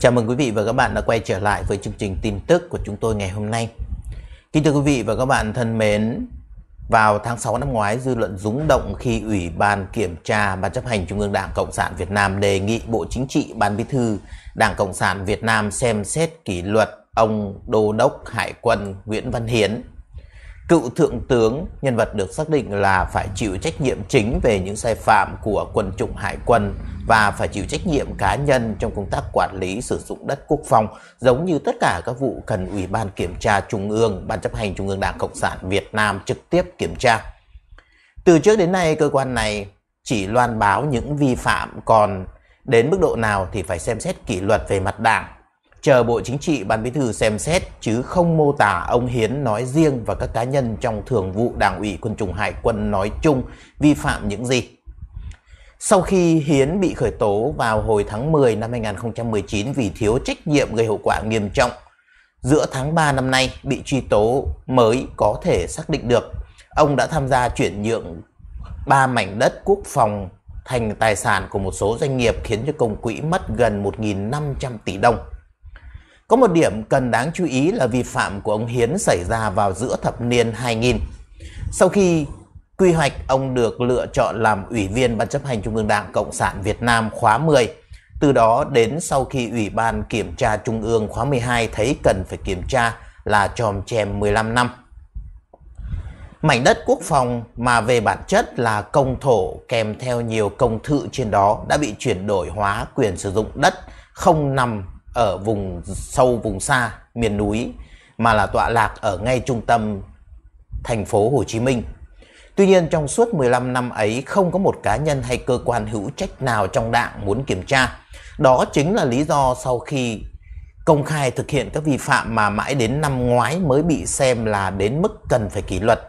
Chào mừng quý vị và các bạn đã quay trở lại với chương trình tin tức của chúng tôi ngày hôm nay. Kính thưa quý vị và các bạn thân mến, vào tháng 6 năm ngoái, dư luận rúng động khi Ủy ban Kiểm tra Ban chấp hành Trung ương Đảng Cộng sản Việt Nam đề nghị Bộ Chính trị Ban Bí thư Đảng Cộng sản Việt Nam xem xét kỷ luật ông Đô đốc Hải quân Nguyễn Văn Hiến Cựu thượng tướng, nhân vật được xác định là phải chịu trách nhiệm chính về những sai phạm của quân chủng hải quân và phải chịu trách nhiệm cá nhân trong công tác quản lý sử dụng đất quốc phòng, giống như tất cả các vụ cần Ủy ban Kiểm tra Trung ương, Ban chấp hành Trung ương Đảng Cộng sản Việt Nam trực tiếp kiểm tra. Từ trước đến nay, cơ quan này chỉ loan báo những vi phạm còn đến mức độ nào thì phải xem xét kỷ luật về mặt đảng chờ Bộ Chính trị Ban Bí thư xem xét chứ không mô tả ông Hiến nói riêng và các cá nhân trong thường vụ Đảng ủy Quân chủng Hải quân nói chung vi phạm những gì. Sau khi Hiến bị khởi tố vào hồi tháng 10 năm 2019 vì thiếu trách nhiệm gây hậu quả nghiêm trọng, giữa tháng 3 năm nay bị truy tố mới có thể xác định được. Ông đã tham gia chuyển nhượng ba mảnh đất quốc phòng thành tài sản của một số doanh nghiệp khiến cho công quỹ mất gần 1.500 tỷ đồng. Có một điểm cần đáng chú ý là vi phạm của ông Hiến xảy ra vào giữa thập niên 2000. Sau khi quy hoạch, ông được lựa chọn làm Ủy viên Ban chấp hành Trung ương Đảng Cộng sản Việt Nam khóa 10. Từ đó đến sau khi Ủy ban Kiểm tra Trung ương khóa 12 thấy cần phải kiểm tra là tròm chèm 15 năm. Mảnh đất quốc phòng mà về bản chất là công thổ kèm theo nhiều công thự trên đó đã bị chuyển đổi hóa quyền sử dụng đất không nằm ở vùng sâu vùng xa miền núi mà là tọa lạc ở ngay trung tâm thành phố Hồ Chí Minh. Tuy nhiên trong suốt 15 năm ấy không có một cá nhân hay cơ quan hữu trách nào trong đảng muốn kiểm tra. Đó chính là lý do sau khi công khai thực hiện các vi phạm mà mãi đến năm ngoái mới bị xem là đến mức cần phải kỷ luật.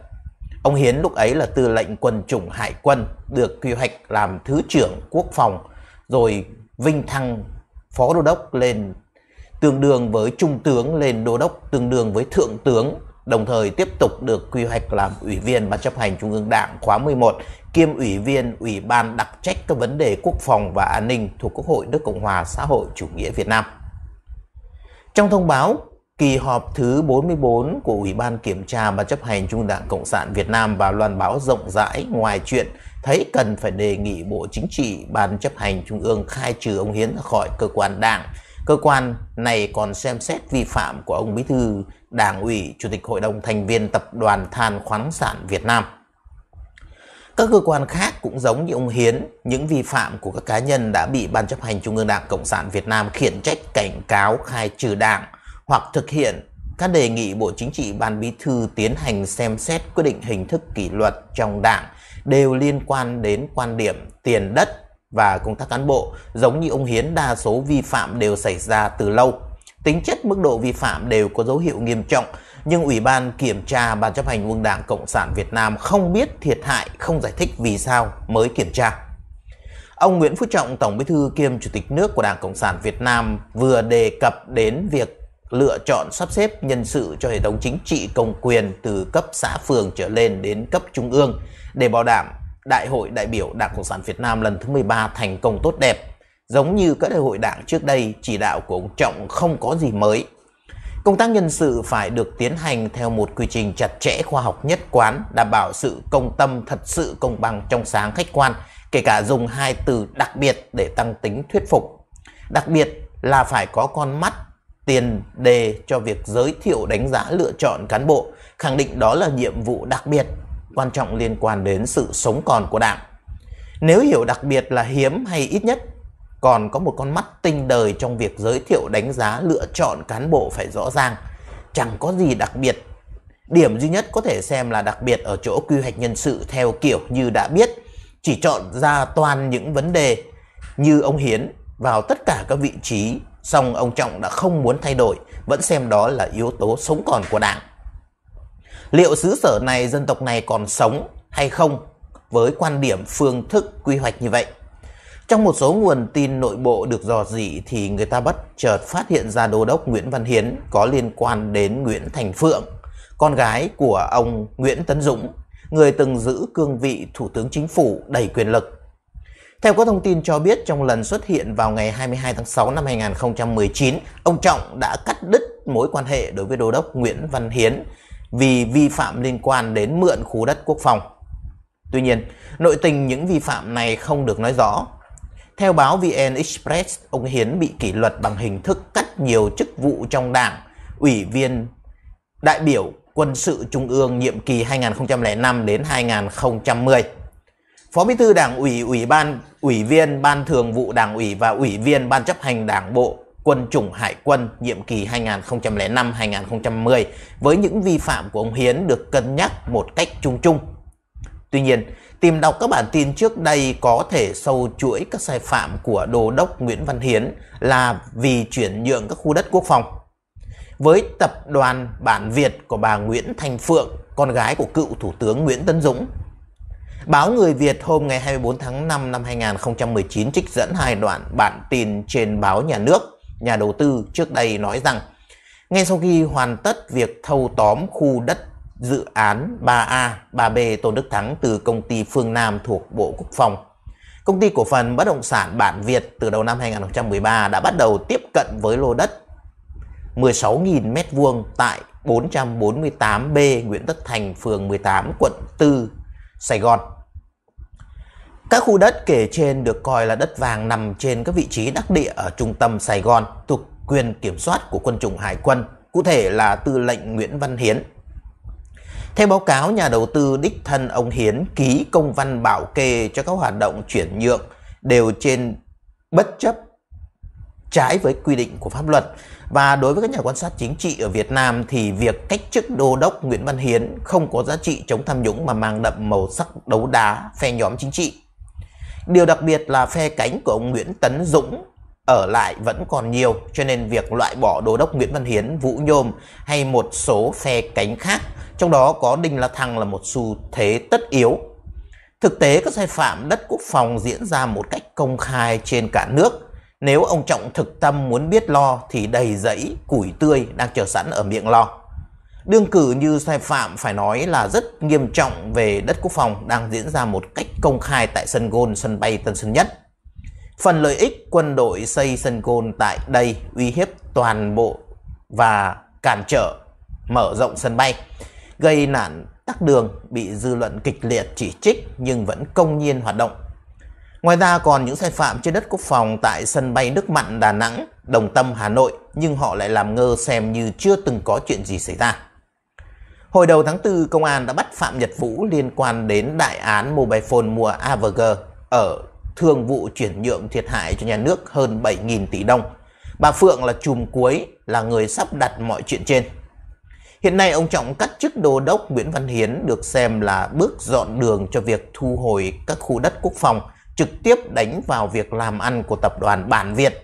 Ông Hiến lúc ấy là tư lệnh quân chủng hải quân, được quy hoạch làm thứ trưởng quốc phòng, rồi vinh thăng phó đô đốc lên tương đương với trung tướng lên đô đốc, tương đương với thượng tướng, đồng thời tiếp tục được quy hoạch làm ủy viên ban chấp hành Trung ương Đảng khóa 11, kiêm ủy viên Ủy ban đặc trách các vấn đề quốc phòng và an ninh thuộc Quốc hội nước Cộng hòa xã hội chủ nghĩa Việt Nam. Trong thông báo, kỳ họp thứ 44 của Ủy ban Kiểm tra Ban chấp hành Trung Đảng Cộng sản Việt Nam và loan báo rộng rãi ngoài chuyện thấy cần phải đề nghị Bộ Chính trị Ban chấp hành Trung ương khai trừ ông Hiến khỏi cơ quan đảng – cơ quan này còn xem xét vi phạm của ông Bí thư Đảng ủy Chủ tịch Hội đồng thành viên Tập đoàn Than khoáng sản Việt Nam. Các cơ quan khác cũng giống như ông Hiến, những vi phạm của các cá nhân đã bị Ban chấp hành Trung ương Đảng Cộng sản Việt Nam khiển trách cảnh cáo khai trừ đảng hoặc thực hiện các đề nghị Bộ Chính trị Ban Bí thư tiến hành xem xét quyết định hình thức kỷ luật trong đảng đều liên quan đến quan điểm tiền đất và công tác cán bộ, giống như ông Hiến đa số vi phạm đều xảy ra từ lâu. Tính chất mức độ vi phạm đều có dấu hiệu nghiêm trọng, nhưng Ủy ban Kiểm tra Ban chấp hành Quân Đảng Cộng sản Việt Nam không biết thiệt hại, không giải thích vì sao mới kiểm tra. Ông Nguyễn Phú Trọng, Tổng bí thư kiêm Chủ tịch nước của Đảng Cộng sản Việt Nam vừa đề cập đến việc lựa chọn sắp xếp nhân sự cho hệ thống chính trị công quyền từ cấp xã phường trở lên đến cấp trung ương để bảo đảm Đại hội đại biểu Đảng Cộng sản Việt Nam lần thứ 13 thành công tốt đẹp. Giống như các đại hội đảng trước đây, chỉ đạo của ông Trọng không có gì mới. Công tác nhân sự phải được tiến hành theo một quy trình chặt chẽ khoa học nhất quán, đảm bảo sự công tâm thật sự công bằng trong sáng khách quan, kể cả dùng hai từ đặc biệt để tăng tính thuyết phục. Đặc biệt là phải có con mắt tiền đề cho việc giới thiệu đánh giá lựa chọn cán bộ, khẳng định đó là nhiệm vụ đặc biệt quan trọng liên quan đến sự sống còn của đảng Nếu hiểu đặc biệt là hiếm hay ít nhất, còn có một con mắt tinh đời trong việc giới thiệu đánh giá lựa chọn cán bộ phải rõ ràng, chẳng có gì đặc biệt. Điểm duy nhất có thể xem là đặc biệt ở chỗ quy hoạch nhân sự theo kiểu như đã biết, chỉ chọn ra toàn những vấn đề như ông Hiến vào tất cả các vị trí, song ông Trọng đã không muốn thay đổi, vẫn xem đó là yếu tố sống còn của đảng liệu xứ sở này, dân tộc này còn sống hay không với quan điểm phương thức quy hoạch như vậy. Trong một số nguồn tin nội bộ được dò dỉ thì người ta bất chợt phát hiện ra đô đốc Nguyễn Văn Hiến có liên quan đến Nguyễn Thành Phượng, con gái của ông Nguyễn Tấn Dũng, người từng giữ cương vị Thủ tướng Chính phủ đầy quyền lực. Theo các thông tin cho biết, trong lần xuất hiện vào ngày 22 tháng 6 năm 2019, ông Trọng đã cắt đứt mối quan hệ đối với đô đốc Nguyễn Văn Hiến vì vi phạm liên quan đến mượn khu đất quốc phòng. Tuy nhiên, nội tình những vi phạm này không được nói rõ. Theo báo VN Express, ông Hiến bị kỷ luật bằng hình thức cắt nhiều chức vụ trong đảng, ủy viên đại biểu quân sự trung ương nhiệm kỳ 2005 đến 2010. Phó Bí thư Đảng ủy, ủy ban, ủy viên ban thường vụ Đảng ủy và ủy viên ban chấp hành Đảng bộ quân chủng hải quân nhiệm kỳ 2005-2010 với những vi phạm của ông Hiến được cân nhắc một cách chung chung. Tuy nhiên, tìm đọc các bản tin trước đây có thể sâu chuỗi các sai phạm của đô đốc Nguyễn Văn Hiến là vì chuyển nhượng các khu đất quốc phòng. Với tập đoàn Bản Việt của bà Nguyễn Thanh Phượng, con gái của cựu Thủ tướng Nguyễn Tấn Dũng, Báo Người Việt hôm ngày 24 tháng 5 năm 2019 trích dẫn hai đoạn bản tin trên báo nhà nước nhà đầu tư trước đây nói rằng ngay sau khi hoàn tất việc thâu tóm khu đất dự án 3A, 3B Tôn Đức Thắng từ công ty Phương Nam thuộc Bộ Quốc phòng. Công ty cổ phần bất động sản Bản Việt từ đầu năm 2013 đã bắt đầu tiếp cận với lô đất 16.000 m2 tại 448B Nguyễn Tất Thành, phường 18, quận 4, Sài Gòn các khu đất kể trên được coi là đất vàng nằm trên các vị trí đắc địa ở trung tâm Sài Gòn thuộc quyền kiểm soát của quân chủng hải quân, cụ thể là tư lệnh Nguyễn Văn Hiến. Theo báo cáo, nhà đầu tư đích thân ông Hiến ký công văn bảo kê cho các hoạt động chuyển nhượng đều trên bất chấp trái với quy định của pháp luật. Và đối với các nhà quan sát chính trị ở Việt Nam thì việc cách chức đô đốc Nguyễn Văn Hiến không có giá trị chống tham nhũng mà mang đậm màu sắc đấu đá phe nhóm chính trị. Điều đặc biệt là phe cánh của ông Nguyễn Tấn Dũng ở lại vẫn còn nhiều cho nên việc loại bỏ đô đốc Nguyễn Văn Hiến, Vũ Nhôm hay một số phe cánh khác trong đó có Đinh La Thăng là một xu thế tất yếu. Thực tế các sai phạm đất quốc phòng diễn ra một cách công khai trên cả nước. Nếu ông Trọng thực tâm muốn biết lo thì đầy giấy củi tươi đang chờ sẵn ở miệng lo. Đương cử như sai phạm phải nói là rất nghiêm trọng về đất quốc phòng đang diễn ra một cách công khai tại sân gôn sân bay Tân Sơn Nhất. Phần lợi ích quân đội xây sân gôn tại đây uy hiếp toàn bộ và cản trở mở rộng sân bay, gây nạn tắc đường bị dư luận kịch liệt chỉ trích nhưng vẫn công nhiên hoạt động. Ngoài ra còn những sai phạm trên đất quốc phòng tại sân bay nước mặn Đà Nẵng, Đồng Tâm, Hà Nội nhưng họ lại làm ngơ xem như chưa từng có chuyện gì xảy ra. Hồi đầu tháng 4, công an đã bắt Phạm Nhật Vũ liên quan đến đại án mobile phone mua AVG ở thương vụ chuyển nhượng thiệt hại cho nhà nước hơn 7.000 tỷ đồng. Bà Phượng là chùm cuối, là người sắp đặt mọi chuyện trên. Hiện nay ông Trọng cắt chức đô đốc Nguyễn Văn Hiến được xem là bước dọn đường cho việc thu hồi các khu đất quốc phòng, trực tiếp đánh vào việc làm ăn của tập đoàn Bản Việt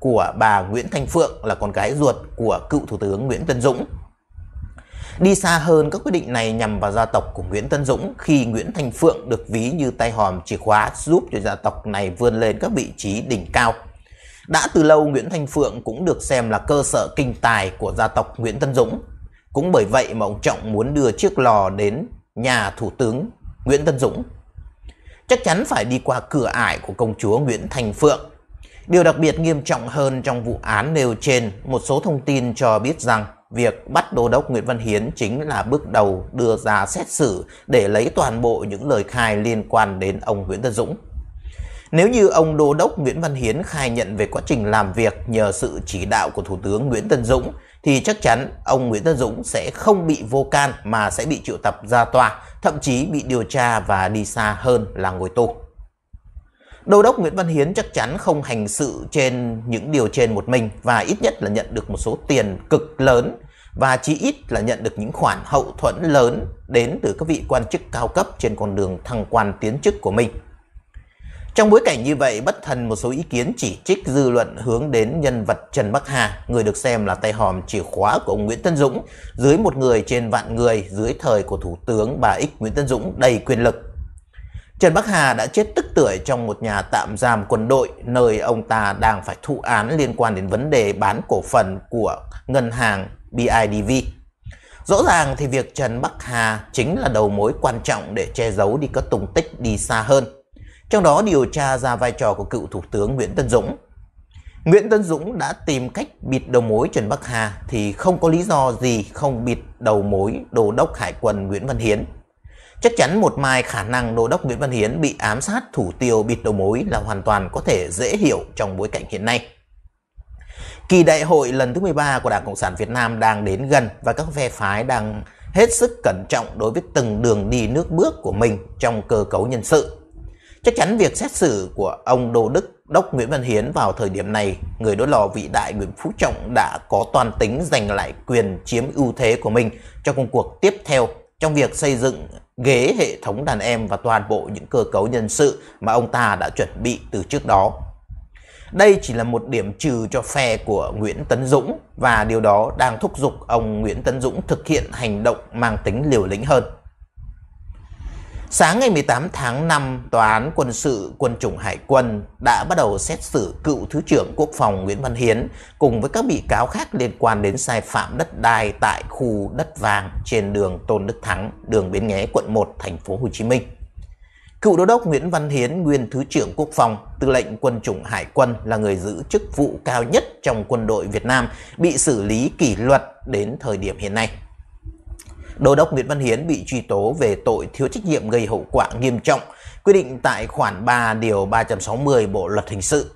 của bà Nguyễn Thanh Phượng là con gái ruột của cựu Thủ tướng Nguyễn Tân Dũng Đi xa hơn, các quyết định này nhằm vào gia tộc của Nguyễn Tân Dũng khi Nguyễn Thành Phượng được ví như tay hòm chìa khóa giúp cho gia tộc này vươn lên các vị trí đỉnh cao. Đã từ lâu Nguyễn Thành Phượng cũng được xem là cơ sở kinh tài của gia tộc Nguyễn Tân Dũng. Cũng bởi vậy mà ông Trọng muốn đưa chiếc lò đến nhà Thủ tướng Nguyễn Tân Dũng. Chắc chắn phải đi qua cửa ải của công chúa Nguyễn Thành Phượng. Điều đặc biệt nghiêm trọng hơn trong vụ án nêu trên, một số thông tin cho biết rằng Việc bắt đô đốc Nguyễn Văn Hiến chính là bước đầu đưa ra xét xử để lấy toàn bộ những lời khai liên quan đến ông Nguyễn Tân Dũng. Nếu như ông đô đốc Nguyễn Văn Hiến khai nhận về quá trình làm việc nhờ sự chỉ đạo của Thủ tướng Nguyễn Tân Dũng, thì chắc chắn ông Nguyễn Tân Dũng sẽ không bị vô can mà sẽ bị triệu tập ra tòa, thậm chí bị điều tra và đi xa hơn là ngồi tù. Đô đốc Nguyễn Văn Hiến chắc chắn không hành sự trên những điều trên một mình và ít nhất là nhận được một số tiền cực lớn và chí ít là nhận được những khoản hậu thuẫn lớn đến từ các vị quan chức cao cấp trên con đường thăng quan tiến chức của mình. Trong bối cảnh như vậy, bất thần một số ý kiến chỉ trích dư luận hướng đến nhân vật Trần Bắc Hà, người được xem là tay hòm chìa khóa của ông Nguyễn Tân Dũng, dưới một người trên vạn người, dưới thời của Thủ tướng bà X Nguyễn Tân Dũng đầy quyền lực. Trần Bắc Hà đã chết tức tuổi trong một nhà tạm giam quân đội nơi ông ta đang phải thụ án liên quan đến vấn đề bán cổ phần của ngân hàng BIDV. Rõ ràng thì việc Trần Bắc Hà chính là đầu mối quan trọng để che giấu đi các tung tích đi xa hơn. Trong đó điều tra ra vai trò của cựu Thủ tướng Nguyễn Tân Dũng. Nguyễn Tân Dũng đã tìm cách bịt đầu mối Trần Bắc Hà thì không có lý do gì không bịt đầu mối đồ đốc hải quân Nguyễn Văn Hiến. Chắc chắn một mai khả năng đô đốc Nguyễn Văn Hiến bị ám sát thủ tiêu bịt đầu mối là hoàn toàn có thể dễ hiểu trong bối cảnh hiện nay. Kỳ đại hội lần thứ 13 của Đảng Cộng sản Việt Nam đang đến gần và các phe phái đang hết sức cẩn trọng đối với từng đường đi nước bước của mình trong cơ cấu nhân sự. Chắc chắn việc xét xử của ông Đô Đức Đốc Nguyễn Văn Hiến vào thời điểm này, người đối lò vĩ đại Nguyễn Phú Trọng đã có toàn tính giành lại quyền chiếm ưu thế của mình cho công cuộc tiếp theo trong việc xây dựng ghế hệ thống đàn em và toàn bộ những cơ cấu nhân sự mà ông ta đã chuẩn bị từ trước đó. Đây chỉ là một điểm trừ cho phe của Nguyễn Tấn Dũng và điều đó đang thúc giục ông Nguyễn Tấn Dũng thực hiện hành động mang tính liều lĩnh hơn. Sáng ngày 18 tháng 5, Tòa án Quân sự Quân chủng Hải quân đã bắt đầu xét xử cựu Thứ trưởng Quốc phòng Nguyễn Văn Hiến cùng với các bị cáo khác liên quan đến sai phạm đất đai tại khu đất vàng trên đường Tôn Đức Thắng, đường Bến Nghé, quận 1, thành phố Hồ Chí Minh. Cựu đô đốc Nguyễn Văn Hiến, nguyên Thứ trưởng Quốc phòng, tư lệnh quân chủng Hải quân là người giữ chức vụ cao nhất trong quân đội Việt Nam bị xử lý kỷ luật đến thời điểm hiện nay. Đô đốc Nguyễn Văn Hiến bị truy tố về tội thiếu trách nhiệm gây hậu quả nghiêm trọng, quy định tại khoản 3 điều 360 Bộ luật hình sự.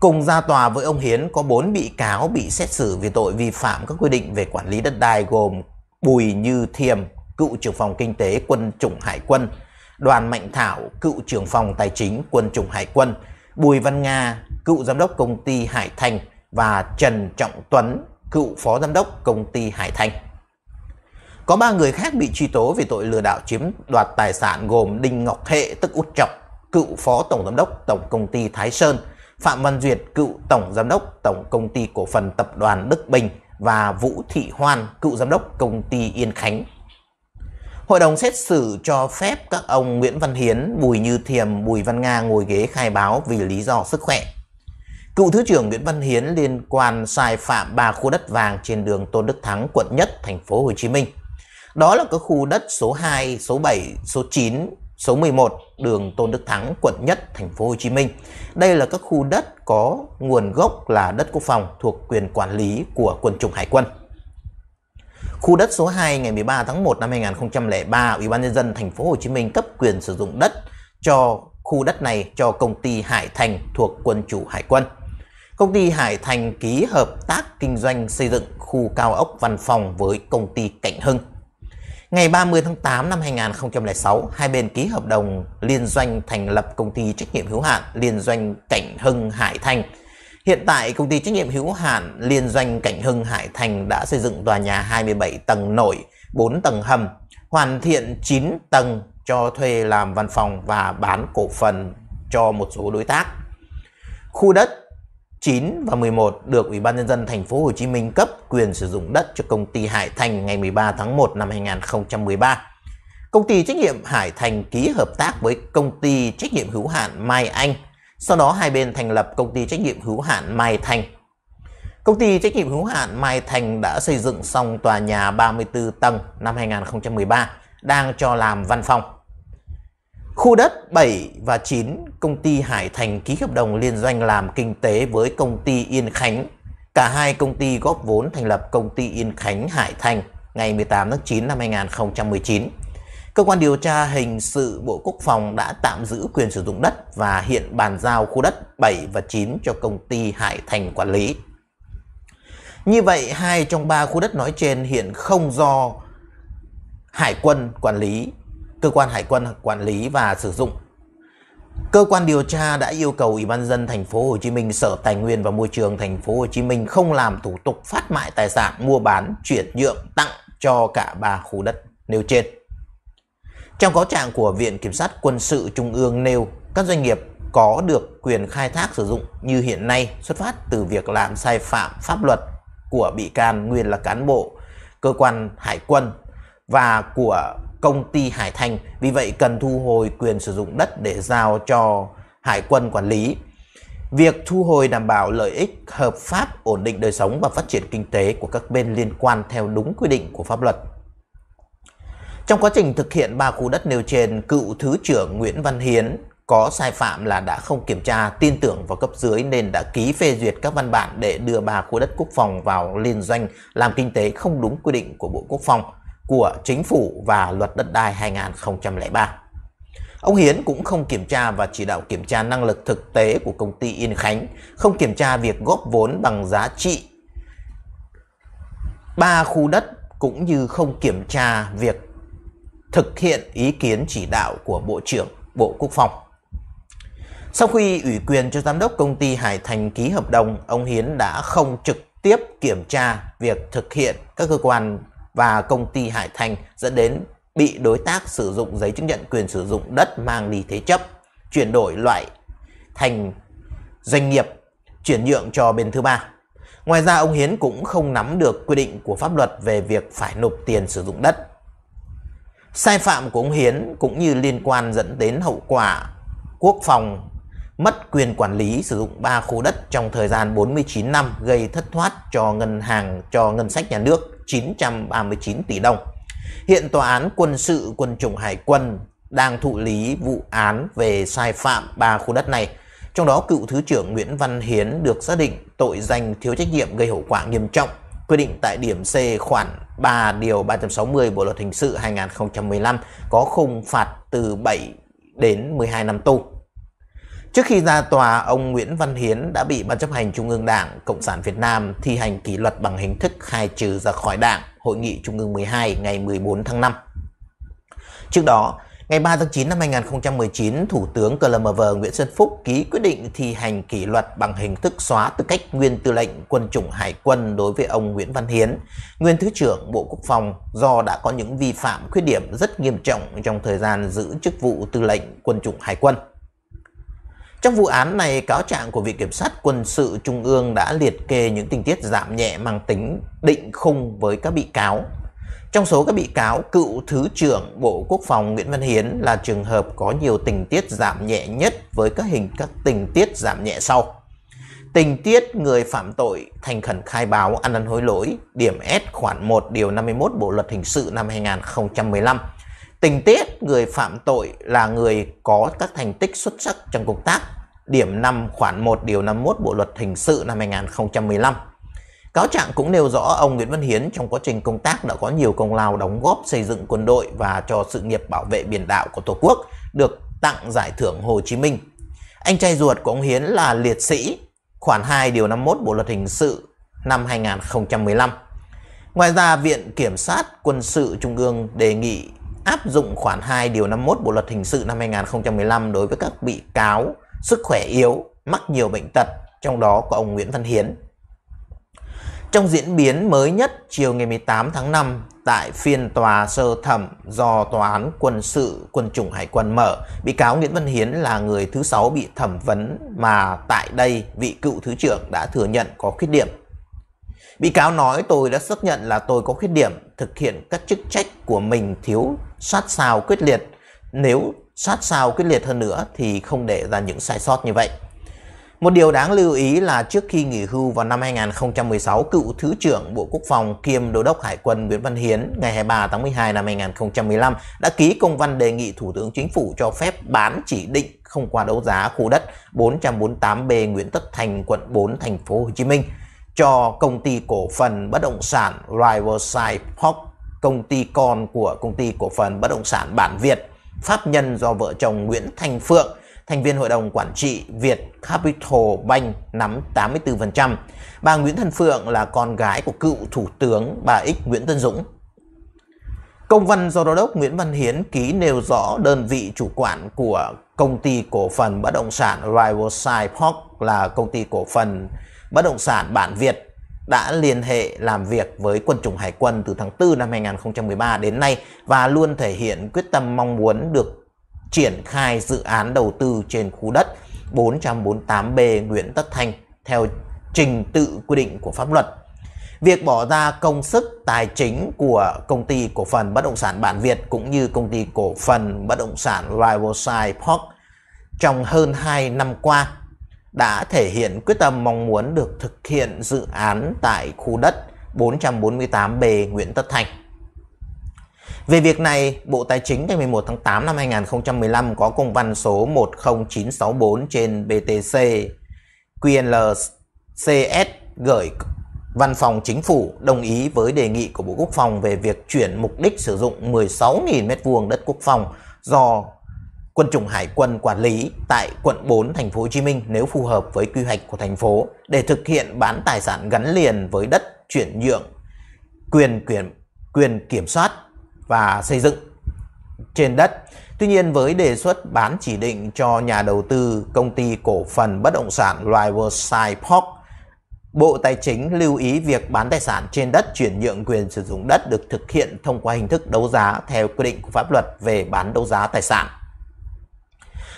Cùng ra tòa với ông Hiến có 4 bị cáo bị xét xử vì tội vi phạm các quy định về quản lý đất đai gồm Bùi Như Thiềm, cựu trưởng phòng kinh tế quân chủng hải quân, Đoàn Mạnh Thảo, cựu trưởng phòng tài chính quân chủng hải quân, Bùi Văn Nga, cựu giám đốc công ty Hải Thành và Trần Trọng Tuấn, cựu phó giám đốc công ty Hải Thành. Có 3 người khác bị truy tố về tội lừa đảo chiếm đoạt tài sản gồm Đinh Ngọc Hệ tức Út Trọc, cựu phó tổng giám đốc tổng công ty Thái Sơn, Phạm Văn Duyệt cựu tổng giám đốc tổng công ty cổ phần tập đoàn Đức Bình và Vũ Thị Hoan cựu giám đốc công ty Yên Khánh. Hội đồng xét xử cho phép các ông Nguyễn Văn Hiến, Bùi Như Thiềm, Bùi Văn Nga ngồi ghế khai báo vì lý do sức khỏe. Cựu Thứ trưởng Nguyễn Văn Hiến liên quan sai phạm ba khu đất vàng trên đường Tôn Đức Thắng, quận Nhất, thành phố Hồ Chí Minh. Đó là cái khu đất số 2, số 7, số 9, số 11 đường Tôn Đức Thắng, quận Nhất, thành phố Hồ Chí Minh. Đây là các khu đất có nguồn gốc là đất quốc phòng thuộc quyền quản lý của quân chủng hải quân. Khu đất số 2 ngày 13 tháng 1 năm 2003, Ủy ban nhân dân thành phố Hồ Chí Minh cấp quyền sử dụng đất cho khu đất này cho công ty Hải Thành thuộc quân chủ Hải quân. Công ty Hải Thành ký hợp tác kinh doanh xây dựng khu cao ốc văn phòng với công ty Cảnh Hưng. Ngày 30 tháng 8 năm 2006, hai bên ký hợp đồng liên doanh thành lập công ty trách nhiệm hữu hạn liên doanh Cảnh Hưng Hải Thành. Hiện tại, công ty trách nhiệm hữu hạn liên doanh Cảnh Hưng Hải Thành đã xây dựng tòa nhà 27 tầng nổi, 4 tầng hầm, hoàn thiện 9 tầng cho thuê làm văn phòng và bán cổ phần cho một số đối tác. Khu đất 9 và 11 được Ủy ban nhân dân thành phố Hồ Chí Minh cấp quyền sử dụng đất cho công ty Hải Thành ngày 13 tháng 1 năm 2013. Công ty trách nhiệm Hải Thành ký hợp tác với công ty trách nhiệm hữu hạn Mai Anh. Sau đó hai bên thành lập công ty trách nhiệm hữu hạn Mai Thành. Công ty trách nhiệm hữu hạn Mai Thành đã xây dựng xong tòa nhà 34 tầng năm 2013 đang cho làm văn phòng. Khu đất 7 và 9, công ty Hải Thành ký hợp đồng liên doanh làm kinh tế với công ty Yên Khánh. Cả hai công ty góp vốn thành lập công ty Yên Khánh Hải Thành ngày 18 tháng 9 năm 2019. Cơ quan điều tra hình sự Bộ Quốc phòng đã tạm giữ quyền sử dụng đất và hiện bàn giao khu đất 7 và 9 cho công ty Hải Thành quản lý. Như vậy, hai trong ba khu đất nói trên hiện không do Hải quân quản lý cơ quan hải quân quản lý và sử dụng. Cơ quan điều tra đã yêu cầu Ủy ban dân thành phố Hồ Chí Minh, Sở Tài nguyên và Môi trường thành phố Hồ Chí Minh không làm thủ tục phát mại tài sản mua bán, chuyển nhượng tặng cho cả ba khu đất nêu trên. Trong cáo trạng của Viện Kiểm sát Quân sự Trung ương nêu, các doanh nghiệp có được quyền khai thác sử dụng như hiện nay xuất phát từ việc làm sai phạm pháp luật của bị can nguyên là cán bộ cơ quan hải quân và của công ty Hải Thành, vì vậy cần thu hồi quyền sử dụng đất để giao cho Hải quân quản lý. Việc thu hồi đảm bảo lợi ích hợp pháp, ổn định đời sống và phát triển kinh tế của các bên liên quan theo đúng quy định của pháp luật. Trong quá trình thực hiện ba khu đất nêu trên, cựu Thứ trưởng Nguyễn Văn Hiến có sai phạm là đã không kiểm tra, tin tưởng vào cấp dưới nên đã ký phê duyệt các văn bản để đưa ba khu đất quốc phòng vào liên doanh làm kinh tế không đúng quy định của Bộ Quốc phòng của chính phủ và luật đất đai 2003. Ông Hiến cũng không kiểm tra và chỉ đạo kiểm tra năng lực thực tế của công ty Yên Khánh, không kiểm tra việc góp vốn bằng giá trị ba khu đất cũng như không kiểm tra việc thực hiện ý kiến chỉ đạo của Bộ trưởng Bộ Quốc phòng. Sau khi ủy quyền cho giám đốc công ty Hải Thành ký hợp đồng, ông Hiến đã không trực tiếp kiểm tra việc thực hiện các cơ quan và công ty Hải Thành dẫn đến bị đối tác sử dụng giấy chứng nhận quyền sử dụng đất mang đi thế chấp, chuyển đổi loại thành doanh nghiệp, chuyển nhượng cho bên thứ ba. Ngoài ra ông Hiến cũng không nắm được quy định của pháp luật về việc phải nộp tiền sử dụng đất. Sai phạm của ông Hiến cũng như liên quan dẫn đến hậu quả quốc phòng mất quyền quản lý sử dụng 3 khu đất trong thời gian 49 năm gây thất thoát cho ngân hàng cho ngân sách nhà nước 939 tỷ đồng. Hiện Tòa án Quân sự Quân chủng Hải quân đang thụ lý vụ án về sai phạm ba khu đất này. Trong đó, cựu Thứ trưởng Nguyễn Văn Hiến được xác định tội danh thiếu trách nhiệm gây hậu quả nghiêm trọng, quy định tại điểm C khoản 3 điều 360 Bộ Luật Hình sự 2015 có khung phạt từ 7 đến 12 năm tù. Trước khi ra tòa, ông Nguyễn Văn Hiến đã bị Ban chấp hành Trung ương Đảng Cộng sản Việt Nam thi hành kỷ luật bằng hình thức khai trừ ra khỏi Đảng, Hội nghị Trung ương 12 ngày 14 tháng 5. Trước đó, ngày 3 tháng 9 năm 2019, Thủ tướng CLMV Nguyễn Xuân Phúc ký quyết định thi hành kỷ luật bằng hình thức xóa tư cách nguyên tư lệnh quân chủng Hải quân đối với ông Nguyễn Văn Hiến, nguyên Thứ trưởng Bộ Quốc phòng do đã có những vi phạm khuyết điểm rất nghiêm trọng trong thời gian giữ chức vụ tư lệnh quân chủng Hải quân. Trong vụ án này, cáo trạng của Viện Kiểm sát Quân sự Trung ương đã liệt kê những tình tiết giảm nhẹ mang tính định khung với các bị cáo. Trong số các bị cáo, cựu Thứ trưởng Bộ Quốc phòng Nguyễn Văn Hiến là trường hợp có nhiều tình tiết giảm nhẹ nhất với các hình các tình tiết giảm nhẹ sau. Tình tiết người phạm tội thành khẩn khai báo ăn năn hối lỗi, điểm S khoản 1 điều 51 Bộ luật hình sự năm 2015 Tình tiết người phạm tội là người có các thành tích xuất sắc trong công tác. Điểm 5 khoản 1 điều 51 Bộ luật hình sự năm 2015. Cáo trạng cũng nêu rõ ông Nguyễn Văn Hiến trong quá trình công tác đã có nhiều công lao đóng góp xây dựng quân đội và cho sự nghiệp bảo vệ biển đảo của Tổ quốc, được tặng giải thưởng Hồ Chí Minh. Anh trai ruột của ông Hiến là liệt sĩ, khoản 2 điều 51 Bộ luật hình sự năm 2015. Ngoài ra, Viện Kiểm sát Quân sự Trung ương đề nghị áp dụng khoản 2 điều 51 Bộ luật hình sự năm 2015 đối với các bị cáo sức khỏe yếu, mắc nhiều bệnh tật, trong đó có ông Nguyễn Văn Hiến. Trong diễn biến mới nhất chiều ngày 18 tháng 5 tại phiên tòa sơ thẩm do tòa án quân sự quân chủng hải quân mở, bị cáo Nguyễn Văn Hiến là người thứ sáu bị thẩm vấn mà tại đây vị cựu thứ trưởng đã thừa nhận có khuyết điểm. Bị cáo nói tôi đã xác nhận là tôi có khuyết điểm, thực hiện các chức trách của mình thiếu sát sao quyết liệt. Nếu sát sao quyết liệt hơn nữa thì không để ra những sai sót như vậy. Một điều đáng lưu ý là trước khi nghỉ hưu vào năm 2016, cựu Thứ trưởng Bộ Quốc phòng kiêm Đô đốc Hải quân Nguyễn Văn Hiến ngày 23 tháng 12 năm 2015 đã ký công văn đề nghị Thủ tướng Chính phủ cho phép bán chỉ định không qua đấu giá khu đất 448B Nguyễn Tất Thành, quận 4, thành phố Hồ Chí Minh cho công ty cổ phần bất động sản Riverside Park công ty con của công ty cổ phần bất động sản Bản Việt, pháp nhân do vợ chồng Nguyễn Thanh Phượng, thành viên hội đồng quản trị Việt Capital Bank nắm 84%. Bà Nguyễn Thanh Phượng là con gái của cựu Thủ tướng bà X Nguyễn Tân Dũng. Công văn do đô đốc Nguyễn Văn Hiến ký nêu rõ đơn vị chủ quản của công ty cổ phần bất động sản Riverside Park là công ty cổ phần bất động sản bản Việt đã liên hệ làm việc với quân chủng hải quân từ tháng 4 năm 2013 đến nay và luôn thể hiện quyết tâm mong muốn được triển khai dự án đầu tư trên khu đất 448B Nguyễn Tất Thanh theo trình tự quy định của pháp luật. Việc bỏ ra công sức tài chính của công ty cổ phần bất động sản Bản Việt cũng như công ty cổ phần bất động sản Riverside Park trong hơn 2 năm qua đã thể hiện quyết tâm mong muốn được thực hiện dự án tại khu đất 448B Nguyễn Tất Thành. Về việc này, Bộ Tài chính ngày 11 tháng 8 năm 2015 có công văn số 10964 trên BTC QNLCS gửi Văn phòng Chính phủ đồng ý với đề nghị của Bộ Quốc phòng về việc chuyển mục đích sử dụng 16.000m2 đất quốc phòng do quân chủng hải quân quản lý tại quận 4 thành phố Hồ Chí Minh nếu phù hợp với quy hoạch của thành phố để thực hiện bán tài sản gắn liền với đất chuyển nhượng quyền quyền quyền kiểm soát và xây dựng trên đất. Tuy nhiên với đề xuất bán chỉ định cho nhà đầu tư công ty cổ phần bất động sản Riverside Park, Bộ Tài chính lưu ý việc bán tài sản trên đất chuyển nhượng quyền sử dụng đất được thực hiện thông qua hình thức đấu giá theo quy định của pháp luật về bán đấu giá tài sản.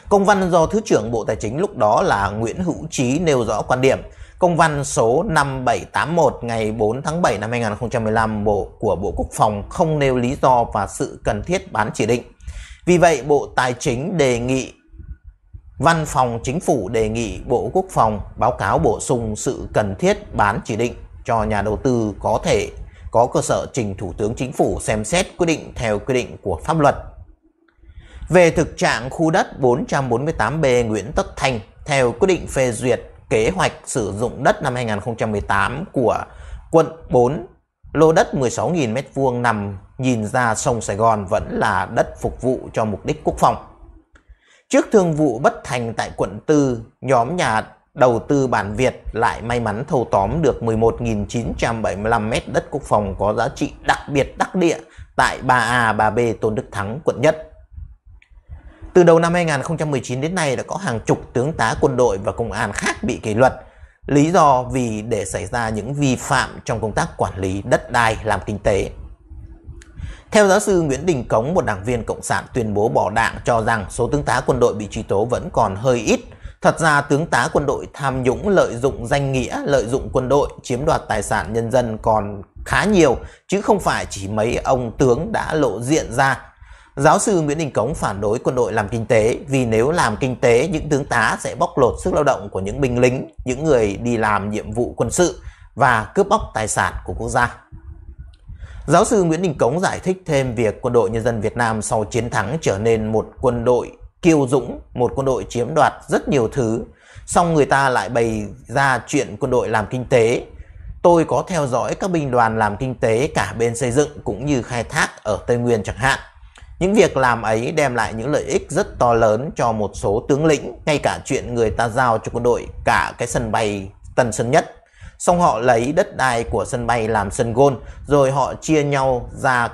Công văn do Thứ trưởng Bộ Tài chính lúc đó là Nguyễn Hữu Trí nêu rõ quan điểm. Công văn số 5781 ngày 4 tháng 7 năm 2015 bộ của Bộ Quốc phòng không nêu lý do và sự cần thiết bán chỉ định. Vì vậy, Bộ Tài chính đề nghị Văn phòng Chính phủ đề nghị Bộ Quốc phòng báo cáo bổ sung sự cần thiết bán chỉ định cho nhà đầu tư có thể có cơ sở trình Thủ tướng Chính phủ xem xét quyết định theo quy định của pháp luật về thực trạng khu đất 448B Nguyễn Tất Thành theo quyết định phê duyệt kế hoạch sử dụng đất năm 2018 của quận 4, lô đất 16.000 m2 nằm nhìn ra sông Sài Gòn vẫn là đất phục vụ cho mục đích quốc phòng. Trước thương vụ bất thành tại quận 4, nhóm nhà đầu tư bản Việt lại may mắn thâu tóm được 11.975 m đất quốc phòng có giá trị đặc biệt đắc địa tại 3A, 3B Tôn Đức Thắng, quận Nhất. Từ đầu năm 2019 đến nay đã có hàng chục tướng tá quân đội và công an khác bị kỷ luật. Lý do vì để xảy ra những vi phạm trong công tác quản lý đất đai làm kinh tế. Theo giáo sư Nguyễn Đình Cống, một đảng viên Cộng sản tuyên bố bỏ đảng cho rằng số tướng tá quân đội bị truy tố vẫn còn hơi ít. Thật ra tướng tá quân đội tham nhũng lợi dụng danh nghĩa, lợi dụng quân đội, chiếm đoạt tài sản nhân dân còn khá nhiều, chứ không phải chỉ mấy ông tướng đã lộ diện ra Giáo sư Nguyễn Đình Cống phản đối quân đội làm kinh tế vì nếu làm kinh tế, những tướng tá sẽ bóc lột sức lao động của những binh lính, những người đi làm nhiệm vụ quân sự và cướp bóc tài sản của quốc gia. Giáo sư Nguyễn Đình Cống giải thích thêm việc quân đội nhân dân Việt Nam sau chiến thắng trở nên một quân đội kiêu dũng, một quân đội chiếm đoạt rất nhiều thứ. Song người ta lại bày ra chuyện quân đội làm kinh tế. Tôi có theo dõi các binh đoàn làm kinh tế cả bên xây dựng cũng như khai thác ở Tây Nguyên chẳng hạn. Những việc làm ấy đem lại những lợi ích rất to lớn cho một số tướng lĩnh, ngay cả chuyện người ta giao cho quân đội cả cái sân bay Tân Sơn Nhất. Xong họ lấy đất đai của sân bay làm sân gôn, rồi họ chia nhau ra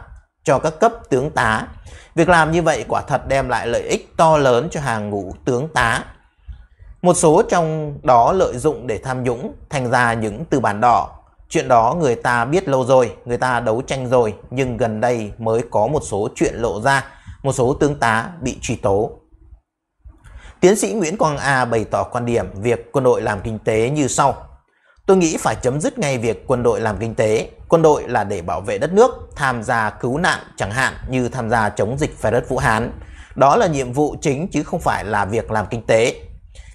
cho các cấp tướng tá. Việc làm như vậy quả thật đem lại lợi ích to lớn cho hàng ngũ tướng tá. Một số trong đó lợi dụng để tham nhũng, thành ra những từ bản đỏ, Chuyện đó người ta biết lâu rồi, người ta đấu tranh rồi, nhưng gần đây mới có một số chuyện lộ ra, một số tướng tá bị truy tố. Tiến sĩ Nguyễn Quang A bày tỏ quan điểm việc quân đội làm kinh tế như sau. Tôi nghĩ phải chấm dứt ngay việc quân đội làm kinh tế. Quân đội là để bảo vệ đất nước, tham gia cứu nạn chẳng hạn như tham gia chống dịch phải đất Vũ Hán. Đó là nhiệm vụ chính chứ không phải là việc làm kinh tế.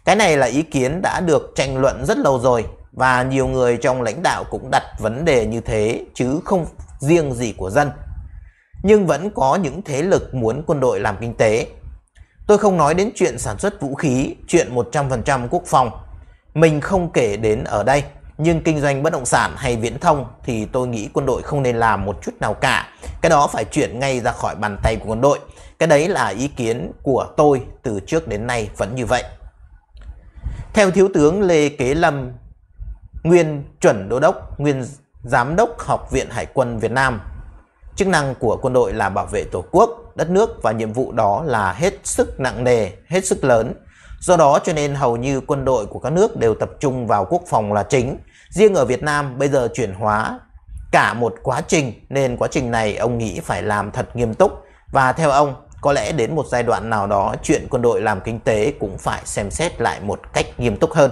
Cái này là ý kiến đã được tranh luận rất lâu rồi và nhiều người trong lãnh đạo cũng đặt vấn đề như thế chứ không riêng gì của dân. Nhưng vẫn có những thế lực muốn quân đội làm kinh tế. Tôi không nói đến chuyện sản xuất vũ khí, chuyện 100% quốc phòng. Mình không kể đến ở đây, nhưng kinh doanh bất động sản hay viễn thông thì tôi nghĩ quân đội không nên làm một chút nào cả. Cái đó phải chuyển ngay ra khỏi bàn tay của quân đội. Cái đấy là ý kiến của tôi từ trước đến nay vẫn như vậy. Theo Thiếu tướng Lê Kế Lâm, nguyên chuẩn đô đốc, nguyên giám đốc Học viện Hải quân Việt Nam. Chức năng của quân đội là bảo vệ Tổ quốc, đất nước và nhiệm vụ đó là hết sức nặng nề, hết sức lớn. Do đó cho nên hầu như quân đội của các nước đều tập trung vào quốc phòng là chính. Riêng ở Việt Nam bây giờ chuyển hóa cả một quá trình nên quá trình này ông nghĩ phải làm thật nghiêm túc và theo ông có lẽ đến một giai đoạn nào đó chuyện quân đội làm kinh tế cũng phải xem xét lại một cách nghiêm túc hơn.